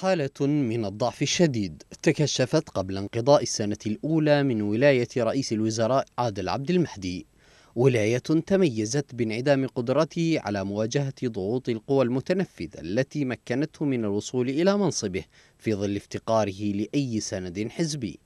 حالة من الضعف الشديد تكشفت قبل انقضاء السنة الأولى من ولاية رئيس الوزراء عادل عبد المهدي ولاية تميزت بانعدام قدرته على مواجهة ضغوط القوى المتنفذة التي مكنته من الوصول إلى منصبه في ظل افتقاره لأي سند حزبي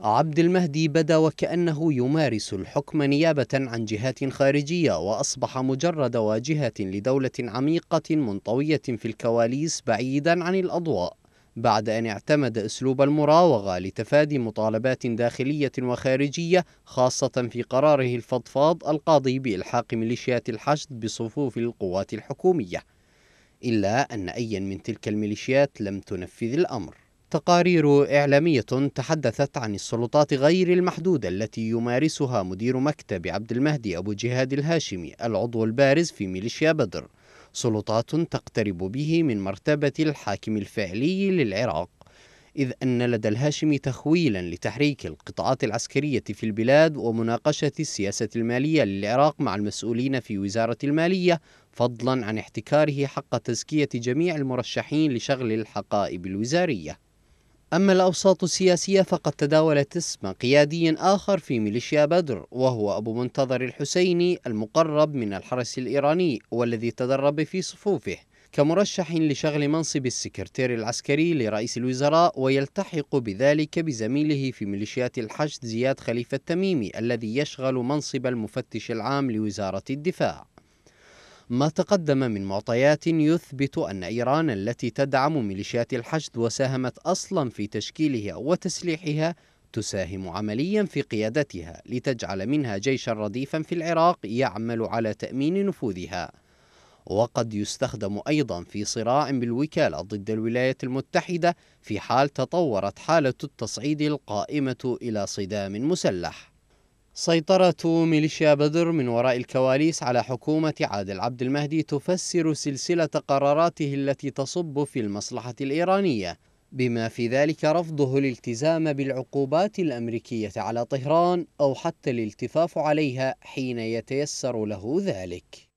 عبد المهدي بدا وكأنه يمارس الحكم نيابة عن جهات خارجية وأصبح مجرد واجهة لدولة عميقة منطوية في الكواليس بعيدا عن الأضواء بعد أن اعتمد أسلوب المراوغة لتفادي مطالبات داخلية وخارجية خاصة في قراره الفضفاض القاضي بإلحاق ميليشيات الحشد بصفوف القوات الحكومية إلا أن أيا من تلك الميليشيات لم تنفذ الأمر تقارير إعلامية تحدثت عن السلطات غير المحدودة التي يمارسها مدير مكتب عبد المهدي أبو جهاد الهاشمي العضو البارز في ميليشيا بدر سلطات تقترب به من مرتبة الحاكم الفعلي للعراق إذ أن لدى الهاشمي تخويلا لتحريك القطاعات العسكرية في البلاد ومناقشة السياسة المالية للعراق مع المسؤولين في وزارة المالية فضلا عن احتكاره حق تزكية جميع المرشحين لشغل الحقائب الوزارية أما الأوساط السياسية فقد تداولت اسم قيادي آخر في ميليشيا بدر وهو أبو منتظر الحسيني المقرب من الحرس الإيراني والذي تدرب في صفوفه كمرشح لشغل منصب السكرتير العسكري لرئيس الوزراء ويلتحق بذلك بزميله في ميليشيات الحشد زياد خليفة التميمي الذي يشغل منصب المفتش العام لوزارة الدفاع ما تقدم من معطيات يثبت أن إيران التي تدعم ميليشيات الحشد وساهمت أصلا في تشكيلها وتسليحها تساهم عمليا في قيادتها لتجعل منها جيشا رديفا في العراق يعمل على تأمين نفوذها وقد يستخدم أيضا في صراع بالوكالة ضد الولايات المتحدة في حال تطورت حالة التصعيد القائمة إلى صدام مسلح سيطرة ميليشيا بدر من وراء الكواليس على حكومة عادل عبد المهدي تفسر سلسلة قراراته التي تصب في المصلحة الإيرانية بما في ذلك رفضه الالتزام بالعقوبات الأمريكية على طهران أو حتى الالتفاف عليها حين يتيسر له ذلك